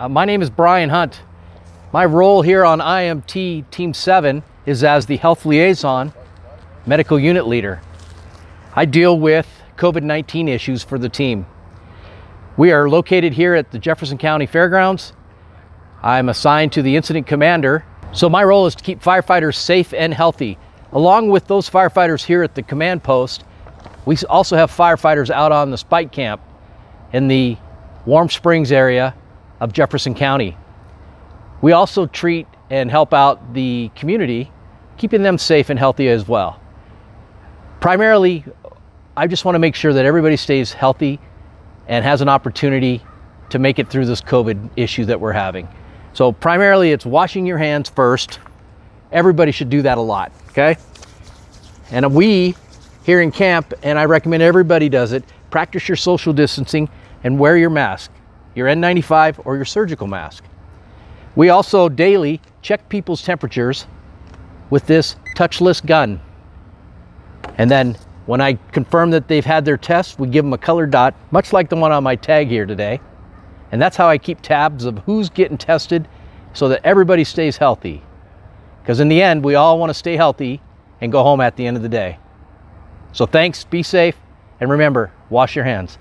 Uh, my name is Brian Hunt. My role here on IMT Team 7 is as the health liaison medical unit leader. I deal with COVID 19 issues for the team. We are located here at the Jefferson County Fairgrounds. I'm assigned to the incident commander, so my role is to keep firefighters safe and healthy. Along with those firefighters here at the command post, we also have firefighters out on the spike camp in the Warm Springs area of Jefferson County. We also treat and help out the community, keeping them safe and healthy as well. Primarily, I just want to make sure that everybody stays healthy and has an opportunity to make it through this COVID issue that we're having. So primarily it's washing your hands first. Everybody should do that a lot, okay? And we here in camp, and I recommend everybody does it, practice your social distancing and wear your mask your N95 or your surgical mask. We also daily check people's temperatures with this touchless gun. And then when I confirm that they've had their test, we give them a color dot, much like the one on my tag here today. And that's how I keep tabs of who's getting tested so that everybody stays healthy. Because in the end, we all want to stay healthy and go home at the end of the day. So thanks, be safe, and remember, wash your hands.